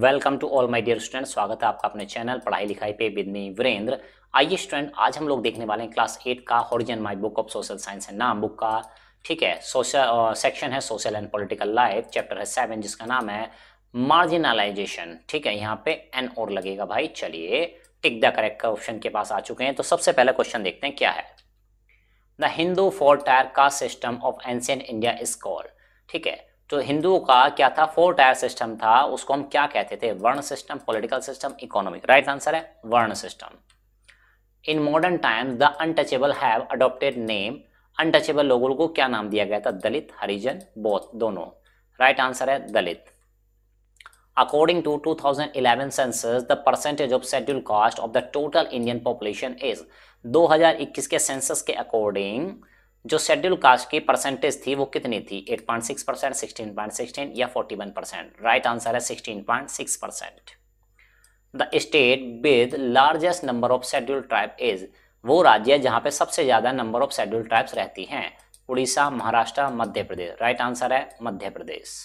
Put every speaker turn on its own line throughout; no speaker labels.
Welcome to all my dear student स्वागत है आपका अपने चैनल पढ़ाई लिखाई पे मी वीरेंद्र आइए स्टूडेंट आज हम लोग देखने वाले हैं क्लास एट का horizon my book of social science and नाम बुक का ठीक है सोशल सेक्शन है social and political life chapter है सेवन जिसका नाम है मार्जिनलाइजेशन ठीक है यहाँ पे एन और लगेगा भाई चलिए टिक द करेक्ट ऑप्शन के पास आ चुके हैं तो सबसे पहला क्वेश्चन देखते हैं क्या है द हिंदू फोर टायर का system of ancient India is called ठीक है तो हिंदुओं का क्या था फोर टायर सिस्टम था उसको हम क्या कहते थे varna system political system economic right answer है varna system in modern times the untouchable have adopted name untouchable लोगों को क्या नाम दिया गया था दलित हरिजन बोथ दोनों राइट right आंसर है Dalit according to 2011 census the percentage of schedule caste of the total Indian population is 2021 के सेंसस के अकॉर्डिंग जो शेड्यूल कास्ट की परसेंटेज थी वो कितनी थी 8.6 परसेंट सिक्सटीन पॉइंट या 41 परसेंट राइट आंसर है 16.6 percent the state with largest number of schedule tribe is वो राज्य जहाँ पे सबसे ज़्यादा नंबर ऑफ शेड्यूल ट्राइब्स रहती हैं उड़ीसा महाराष्ट्र मध्य प्रदेश राइट आंसर है Madhya Pradesh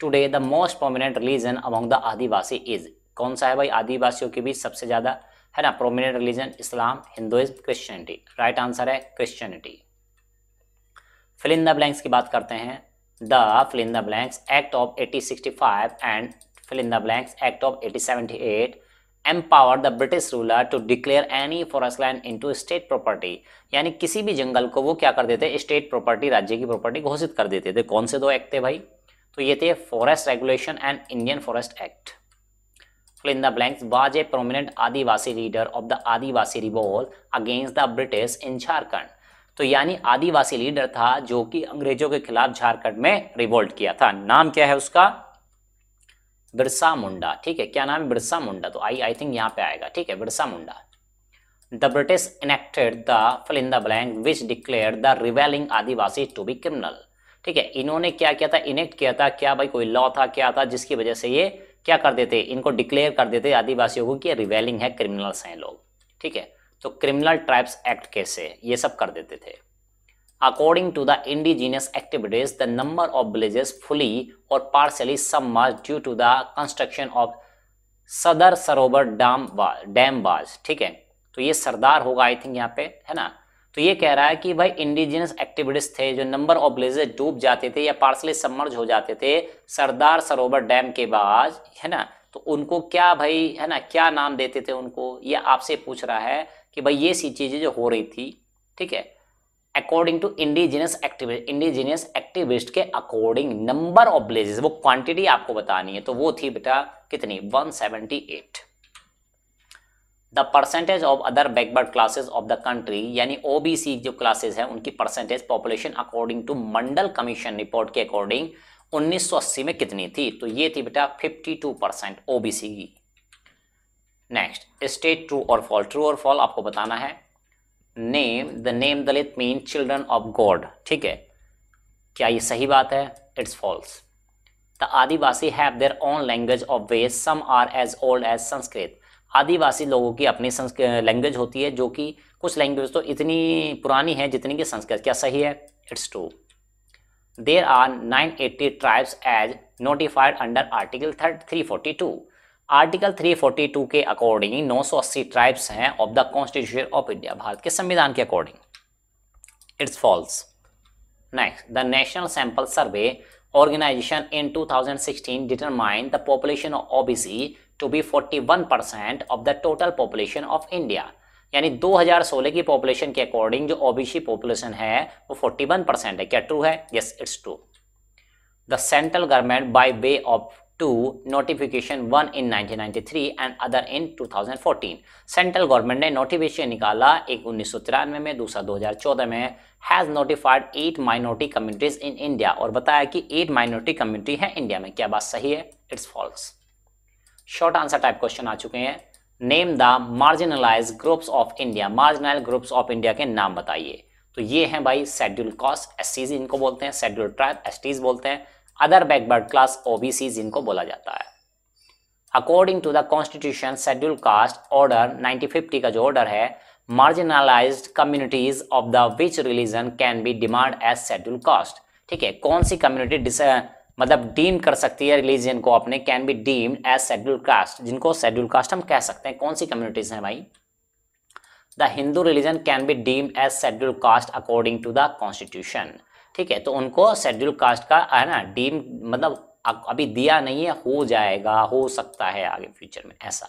today the most prominent religion among the Adivasi is कौन सा है भाई आदिवासियों के बीच सबसे ज़्यादा है ना prominent religion Islam Hinduism Christianity right answer है Christianity fill in the blanks की बात करते हैं the fill in the blanks act of 1865 and fill in the blanks act of 1878 empower the British ruler to declare any forest land into state property यानी किसी भी जंगल को वो क्या कर देते स्टेट प्रॉपर्टी राज्य की प्रॉपर्टी घोषित कर देते थे तो कौन से दो एक्ट थे भाई तो ये थे forest regulation and Indian forest act in the blanks was a prominent Adivasi leader of the Adivasi revolt against the British in Jharkhand तो यानी आदिवासी लीडर था जो कि अंग्रेजों के खिलाफ झारखंड में रिवोल्ट किया था नाम क्या है उसका बिरसा मुंडा ठीक है क्या नाम है बिरसा मुंडा तो आई आई थिंक यहाँ पे आएगा ठीक है Birsa Munda the British enacted the fill in the blank which declare the rebelling Adivasi to be criminal ठीक है इन्होंने क्या किया था इनेक्ट किया था क्या भाई कोई लॉ था क्या था जिसकी वजह से ये क्या कर देते इनको डिक्लेयर कर देते आदिवासियों को कि रिवेलिंग है क्रिमिनल्स हैं लोग ठीक है तो क्रिमिनल ट्राइब्स एक्ट कैसे ये सब कर देते थे according to the indigenous activities the number of villages fully और partially submerge due to the construction of Sardar Sarovar dam dam बाज ठीक है तो ये सरदार होगा आई थिंक यहाँ पे है ना तो ये कह रहा है कि भाई इंडिजिनस एक्टिविटीज थे जो नंबर ऑफ विलेजेस डूब जाते थे या पार्सली सम्मर्ज हो जाते थे सरदार सरोवर डैम के बाद है ना तो उनको क्या भाई है ना क्या नाम देते थे उनको ये आपसे पूछ रहा है कि भाई ये सी चीज़ें जो हो रही थी ठीक है according to indigenous activist indigenous activist के अकॉर्डिंग नंबर ऑफ ब्लेजेस वो क्वांटिटी आपको बतानी है तो वो थी बेटा कितनी 178 the percentage of other backward classes of the country यानी ओबीसी जो क्लासेज हैं उनकी percentage population according to Mandal commission report के अकॉर्डिंग 1980 में कितनी थी तो ये थी बेटा 52 परसेंट ओबीसी की नेक्स्ट स्टेट ट्रू और फॉल ट्रू और फॉल आपको बताना है name the name Dalit mean children of God ठीक है क्या ये सही बात है it's false the Adivasi have their own language of way some are as old as Sanskrit Adivasi लोगों की अपनी लैंग्वेज होती है जो कि कुछ लैंग्वेज तो इतनी पुरानी है जितनी कि संस्कृत क्या सही है it's true there are nine eighty tribes as notified under article thirty three forty two article 342 के अकॉर्डिंग 980 ट्राइब्स हैं of the constitution of India Bharat के संविधान के according it's false next the national sample survey organisation in 2016 determined the population of OBC to be 41% of the total population of India यानी 2016 की population के according जो OBC population है वो 41 percent है क्या ट्रू है yes it's true the central government by way of two notification one in 1993 and other in 2014 central government ने नोटिफिकेशन निकाला एक उन्नीस में दूसरा 2014 में has notified eight minority communities in India और बताया कि एट माइनॉरिटी कम्युनिटी है इंडिया में क्या बात सही है it's false short answer type question आ चुके हैं name the marginalise groups of India marginalise groups of India के नाम बताइए तो ये हैं भाई सेड्यूल कॉस्ट एस इनको बोलते हैं शेड्यूल ट्राइब एस बोलते हैं अदर बैकवर्ड क्लास ओबीसी जिनको बोला जाता है according to the constitution schedule caste order 1950 का जो ऑर्डर है marginalised communities of the which religion can be demand as schedule caste ठीक है कौन सी कम्युनिटी मतलब डीम कर सकती है रिलीजन को अपने can be deemed as schedule caste जिनको शेड्यूल कास्ट हम कह सकते हैं कौन सी कम्युनिटीज हैं भाई the Hindu religion can be deemed as schedule caste according to the constitution ठीक है तो उनको शेड्यूल कास्ट का है ना डीम मतलब अभी दिया नहीं है हो जाएगा हो सकता है आगे फ्यूचर में ऐसा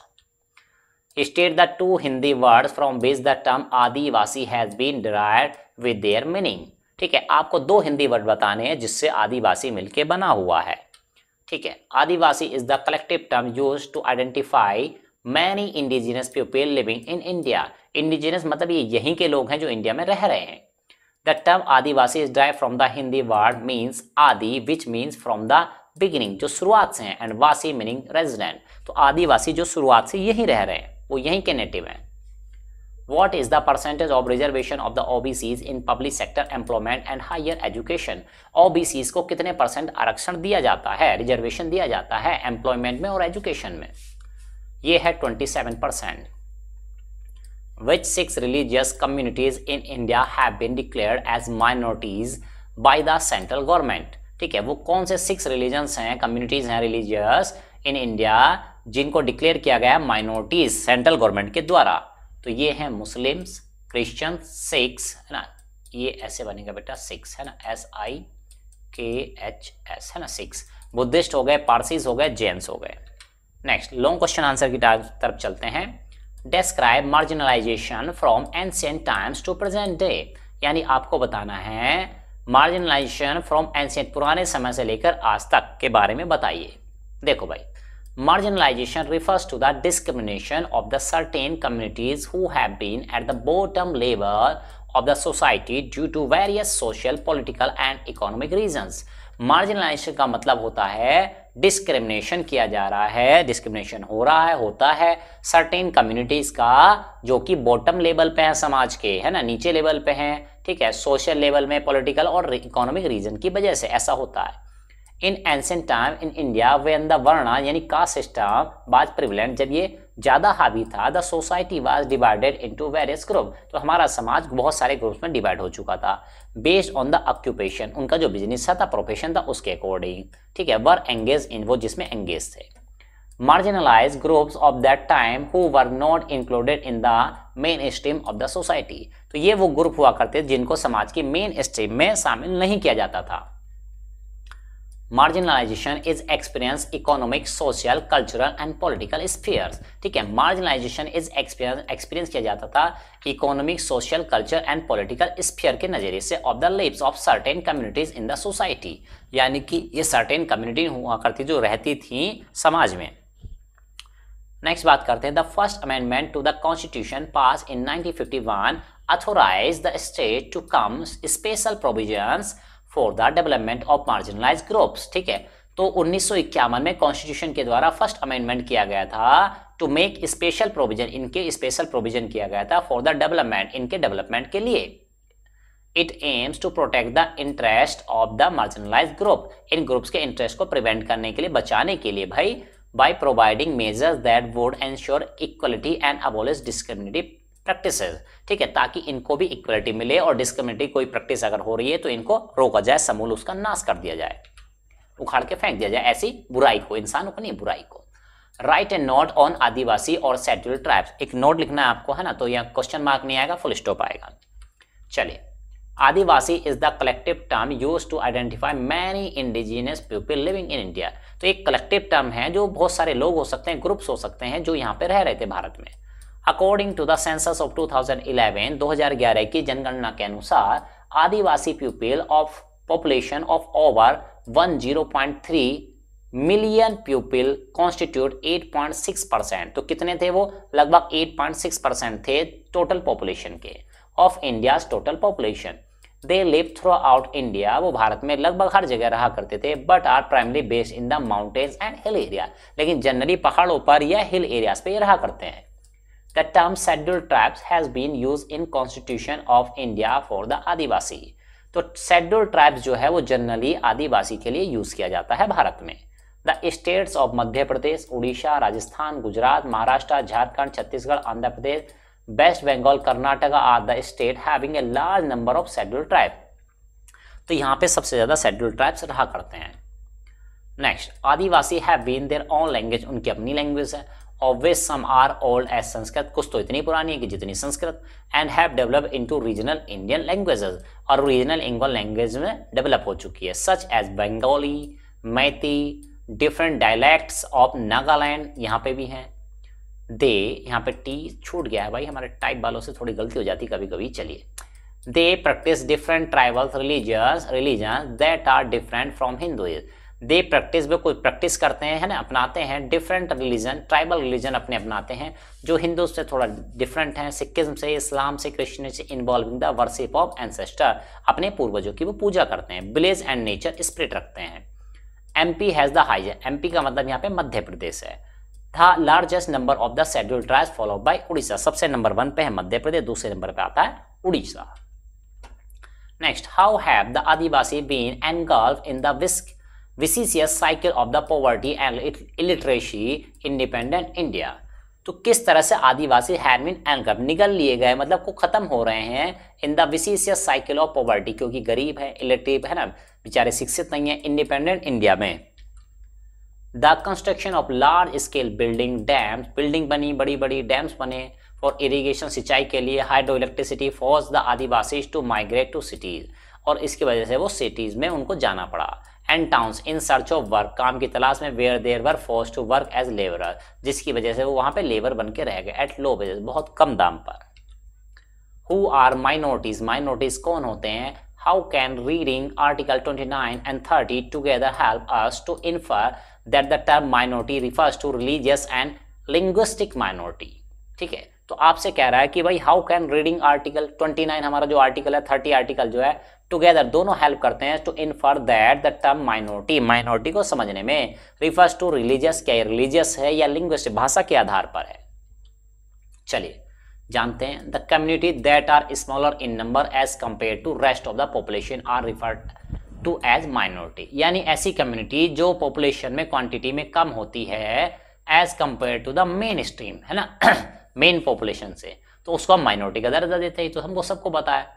state the two Hindi word from base the term Adivasi has been derived with their meaning ठीक है आपको दो हिंदी वर्ड बताने हैं जिससे आदिवासी मिलके बना हुआ है ठीक है Adivasi is the collective term use to identify many indigenous people living in India indigenous मतलब ये यहीं के लोग हैं जो इंडिया में रह रहे हैं the term Adivasi is derived from the Hindi word means adi which means from the beginning जो शुरुआत से हैं एंड वासी मीनिंग रेजिडेंट तो आदिवासी जो शुरुआत से यही रह रहे हैं वो यहीं के नेटिव हैं what is the percentage of reservation of the O B Cs in public sector employment and higher education O B Cs को कितने परसेंट आरक्षण दिया जाता है रिजर्वेशन दिया जाता है एम्प्लॉयमेंट में और एजुकेशन में ये है twenty seven percent Which six religious communities in India have been declared as minorities by the central government? ठीक है वो कौन से सिक्स रिलीजन्स हैं कम्युनिटीज हैं रिलीजियस इन इंडिया जिनको डिक्लेयर किया गया है माइनॉरिटीज सेंट्रल गवर्नमेंट के द्वारा तो ये हैं मुस्लिम्स क्रिश्चियन सिक्स है ना ये ऐसे बनेगा बेटा सिक्स है ना एस आई के एच एस है ना सिक्स बुद्धिस्ट हो गए पारसीज हो गए जैन्स हो गए नेक्स्ट लॉन्ग क्वेश्चन आंसर की तरफ चलते हैं describe marginalisation from ancient times to present day यानी आपको बताना है मार्जिनलाइजेशन फ्रॉम एंशियंट पुराने समय से लेकर आज तक के बारे में बताइए देखो भाई marginalisation refers to the discrimination of the certain communities who have been at the bottom level of the society due to various social political and economic reasons marginalisation का मतलब होता है डिस्क्रिमिनेशन किया जा रहा है डिस्क्रिमिनेशन हो रहा है होता है सर्टेन कम्युनिटीज का जो कि बॉटम लेवल पे है समाज के है ना नीचे लेवल पे हैं ठीक है सोशल लेवल में पॉलिटिकल और इकोनॉमिक रीजन की वजह से ऐसा होता है in ancient time in India वे इन द वर्णा यानी कास्ट सिस्टम बाज प्रिविलेंट जब ये ज़्यादा हावी था the society was divided into various group तो हमारा समाज बहुत सारे ग्रुप्स में डिवाइड हो चुका था बेस्ड ऑन द ऑक्यूपेशन उनका जो बिजनेस था प्रोफेशन था उसके अकॉर्डिंग ठीक है वर एंगेज इन वो जिसमें एंगेज थे marginalise groups of that time who were not included in the mainstream of the society तो ये वो ग्रुप हुआ करते जिनको समाज की मेन स्ट्रीम में शामिल नहीं किया जाता था marginalisation is experience economic social cultural and political spheres ठीक है मार्जिनलाइजेशन इज एक्सपीरियंस एक्सपीरियंस किया जाता था economic social culture and political sphere के नजरिए से of the lives of certain communities in the society यानी कि ये सर्टेन कम्युनिटी हुआ करती जो रहती थी समाज में नेक्स्ट बात करते हैं the first amendment to the constitution pass in nineteen fifty one authorise the state to come special provisions for the development of marginalise groups ठीक है तो उन्नीस में कॉन्स्टिट्यूशन के द्वारा फर्स्ट अमेंडमेंट किया गया था टू मेक स्पेशल प्रोविजन इनके स्पेशल प्रोविजन किया गया था फॉर द डेवलपमेंट इनके डेवलपमेंट के लिए it aims to protect the interest of the marginalise group इन ग्रुप्स के इंटरेस्ट को प्रिवेंट करने के लिए बचाने के लिए भाई by providing measures that would ensure equality and abolish discriminative practice ठीक है ताकि इनको भी इक्वलिटी मिले और डिस्क्रिमिनेटरी कोई प्रैक्टिस अगर हो रही है तो इनको रोका जाए समूल उसका नाश कर दिया जाए उखाड़ के फेंक दिया जाए ऐसी बुराई को इंसानों को नहीं बुराई को write a note on Adivasi और सेटल ट्राइब्स एक नोट लिखना है आपको है ना तो यहाँ क्वेश्चन मार्क नहीं आएगा फुल स्टॉप आएगा चलिए Adivasi is the collective term use to identify many indigenous people living in India तो एक कलेक्टिव टर्म है जो बहुत सारे लोग हो सकते हैं ग्रुप्स हो सकते हैं जो यहाँ पे रह रहे थे भारत में according to the census of 2011 2011 की जनगणना के अनुसार Adivasi people of population of over 1.03 million people constitute 8.6 percent तो कितने थे वो लगभग 8.6 परसेंट थे टोटल पॉपुलेशन के of India total population they live throughout India वो भारत में लगभग हर जगह रहा करते थे but are primary based in the mountains and hill area लेकिन जनरली पहाड़ों पर या हिल एरियाज पे रहा करते हैं The term scheduled tribes has been used in Constitution of India for the Adivasi. तो scheduled tribes जो है वो जनरली आदिवासी के लिए यूज किया जाता है भारत में the states of Madhya Pradesh Odisha Rajasthan Gujarat Maharashtra Jharkhand Chhattisgarh Andhra Pradesh West Bengal Karnataka are the state having a large number of schedule tribe तो यहाँ पे सबसे ज़्यादा शेड्यूल्ड ट्राइब्स रहा करते हैं next Adivasi have been their own language उनकी अपनी लैंग्वेज है of way some are old as Sanskrit कुछ तो इतनी पुरानी है कि जितनी Sanskrit and have develop into regional Indian languages और रीजनल इंडियन लैंग्वेज में डेवलप हो चुकी है सच एज बंगाली मैथी डिफरेंट डायलैक्ट्स ऑफ नागालैंड यहाँ पे भी हैं दे यहाँ पे टी छूट गया है भाई हमारे टाइप वालों से थोड़ी गलती हो जाती कभी कभी चलिए they practice different tribals religious religion that are different from hinduism they practice वे कोई प्रैक्टिस करते हैं है ना अपनाते हैं डिफरेंट रिलीजन ट्राइबल रिलीजन अपने अपनाते हैं जो हिंदू से थोड़ा डिफरेंट हैं सिक्किज्म से इस्लाम से क्रिश्चन से involving the worship of ancestor अपने पूर्वजों की वो पूजा करते हैं विलेज एंड नेचर स्प्रिट रखते हैं M P has the highest M P का मतलब यहाँ पे मध्य प्रदेश है था largest number of the schedule tribe follow by Odisha सबसे नंबर वन पे है मध्य प्रदेश दूसरे नंबर पे आता है Odisha next how have the Adivasi been engulfed in the vicious vicious cycle of the poverty and illiteracy independent India तो किस तरह से आदिवासी हैरमिन एनकप निकल लिए गए मतलब को खत्म हो रहे हैं in the vicious cycle of poverty क्योंकि गरीब है इलेक्टिव है ना बेचारे शिक्षित नहीं है इंडिपेंडेंट इंडिया में the construction of large scale building dams building बनी बड़ी बड़ी डैम्स बने फॉर इरीगेशन सिंचाई के लिए hydro electricity forces the Adivasis to migrate to cities और इसकी वजह से वो सिटीज़ में उनको जाना पड़ा and towns in search of work काम की तलाश में where there were force to work as labour जिसकी वजह से वो वहाँ पे लेबर बन के रह गए एट लो वजह बहुत कम दाम पर हु आर माइनॉरिटीज माइनॉरिटीज कौन होते हैं how can reading article twenty nine and thirty together help us to infer that the term minority refers to religious and linguistic minority ठीक है तो आपसे कह रहा है कि भाई हाउ कैन रीडिंग आर्टिकल 29 हमारा जो आर्टिकल है 30 आर्टिकल जो है टुगेदर दोनों हेल्प करते हैं to infer that the term minority minority को समझने में रिफर्स टू रिलीजियस क्या रिलीजियस है या लिंग्विस्टिक भाषा के आधार पर है चलिए जानते हैं the community that are smaller in number as compare to rest of the population are referred to as minority यानी ऐसी कम्युनिटी जो पॉपुलेशन में क्वांटिटी में कम होती है as compare to the mainstream है ना मेन पॉपुलेशन से तो उसको हम माइनॉरिटी का दर्जा देते हैं तो हमको सबको बताया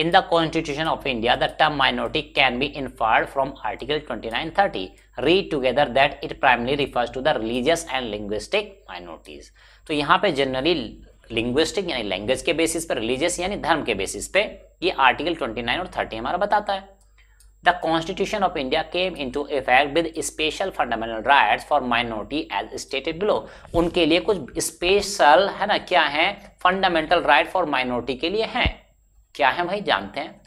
in the constitution of India the term minority can be inferred from article twenty thirty read together that it primarily refers to the religious and linguistic minorities तो यहाँ पे जनरली लिंग्विस्टिक यानी लैंग्वेज के बेसिस पे religious यानी धर्म के basis पे ये आर्टिकल ट्वेंटी नाइन और थर्टी हमारा बताता है The Constitution of India came into effect with special fundamental rights for minority as stated below. उनके लिए कुछ स्पेशल है ना क्या है फंडामेंटल राइट फॉर माइनॉरिटी के लिए हैं क्या है भाई जानते हैं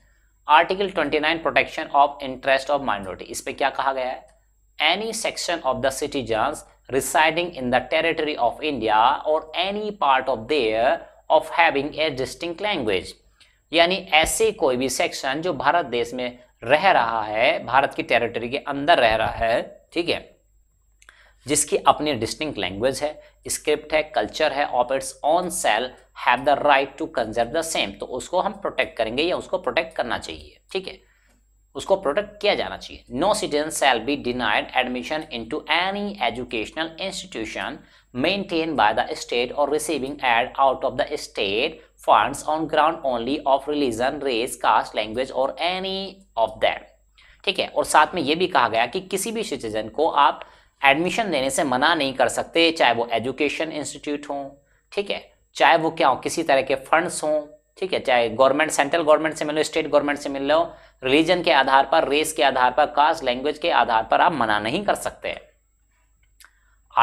article 29 protection of interest of minority इस पे क्या कहा गया है any section of the citizens residing in the territory of India or any part of there of having a distinct language यानी ऐसे कोई भी सेक्शन जो भारत देश में रह रहा है भारत की टेरिटरी के अंदर रह रहा है ठीक है जिसकी अपनी डिस्टिंक्ट लैंग्वेज है स्क्रिप्ट है कल्चर है of its own shall have the right to conserve the same तो उसको हम प्रोटेक्ट करेंगे या उसको प्रोटेक्ट करना चाहिए ठीक है उसको प्रोटेक्ट किया जाना चाहिए no citizen shall be denied admission into any educational institution maintain by the state और receiving aid out of the state funds on ground only of religion race caste language और any of them ठीक है और साथ में ये भी कहा गया कि किसी भी सिटीजन को आप एडमिशन देने से मना नहीं कर सकते चाहे वो एजुकेशन इंस्टीट्यूट हो ठीक है चाहे वो क्या हो किसी तरह के फंड्स हों ठीक है चाहे गवर्नमेंट सेंट्रल गवर्नमेंट से मिल लो स्टेट गवर्नमेंट से मिल लो रिलीजन के आधार पर रेस के आधार पर कास्ट लैंग्वेज के आधार पर आप मना नहीं कर सकते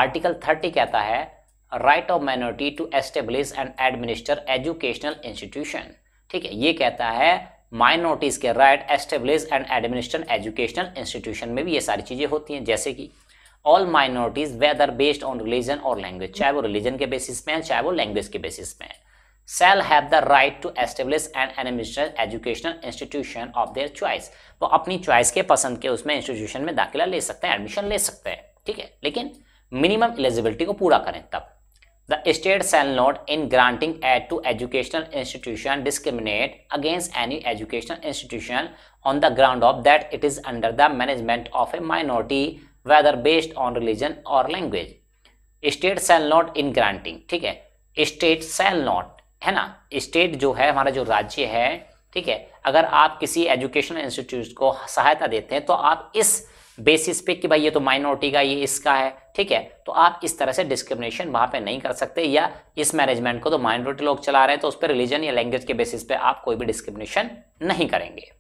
आर्टिकल थर्टी कहता है right of minority to establish and administer educational institution ठीक है ये कहता है माइनॉरिटीज के right establish and administer educational institution में भी ये सारी चीज़ें होती हैं जैसे कि all minorities whether based on religion और लैंग्वेज चाहे वो रिलीजन के बेसिस पे है चाहे वो लैंग्वेज के बेसिस पे है shall have the right to establish and administration educational institution of their choice वो अपनी चॉइस के पसंद के उसमें इंस्टीट्यूशन में दाखिला ले सकते हैं एडमिशन ले सकते हैं ठीक है लेकिन मिनिमम एलिजिबिलिटी को पूरा करें तब the state shall not in granting aid to educational institution discriminate against any educational institution on the ground of that it is under the management of a minority whether based on religion और language state shall not in granting ठीक है state shall not है ना state जो है हमारा जो राज्य है ठीक है अगर आप किसी एजुकेशनल इंस्टीट्यूट को सहायता देते हैं तो आप इस बेसिस पे कि भाई ये तो माइनॉरिटी का ये इसका है ठीक है तो आप इस तरह से डिस्क्रिमिनेशन वहाँ पे नहीं कर सकते या इस मैनेजमेंट को तो माइनॉरिटी लोग चला रहे हैं तो उस पर रिलीजन या लैंग्वेज के बेसिस पे आप कोई भी डिस्क्रिमिनेशन नहीं करेंगे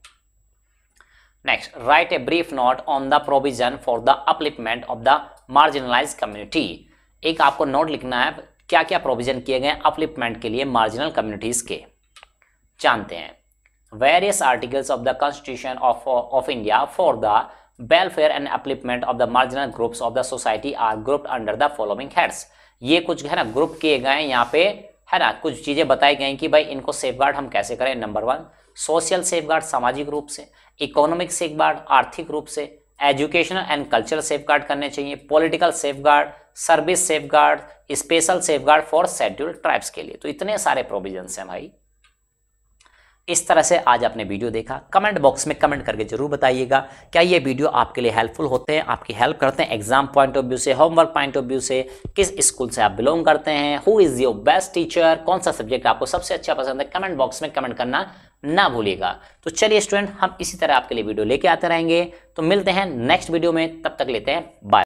next write a brief note on the provision for the upliftment of the marginalise community एक आपको नोट लिखना है क्या क्या प्रोविजन किए गए अपलिपमेंट के लिए मार्जिनल कम्युनिटीज के जानते हैं various articles of the constitution of of India for the welfare and upliftment of the marginal groups of the society are group under the following heads ये कुछ है ना ग्रुप किए गए यहाँ पे है ना कुछ चीजें बताई गई कि भाई इनको सेफगार्ड हम कैसे करें नंबर वन सोशल सेफगार्ड सामाजिक रूप से इकोनॉमिक सेफगार्ड आर्थिक रूप से एजुकेशनल एंड कल्चरल सेफ करने चाहिए political safe service safe special safe for scheduled tribes के लिए तो इतने सारे प्रोविजन हैं भाई इस तरह से आज आपने वीडियो देखा कमेंट बॉक्स में कमेंट करके जरूर बताइएगा क्या ये वीडियो आपके लिए हेल्पफुल होते हैं आपकी हेल्प करते हैं एग्जाम पॉइंट ऑफ व्यू से होमवर्क पॉइंट ऑफ व्यू से किस स्कूल से आप बिलोंग करते हैं who is your best teacher कौन सा सब्जेक्ट आपको सबसे अच्छा पसंद है कमेंट बॉक्स में कमेंट करना ना भूलिएगा तो चलिए स्टूडेंट हम इसी तरह आपके लिए वीडियो लेके आते रहेंगे तो मिलते हैं नेक्स्ट वीडियो में तब तक लेते हैं बाय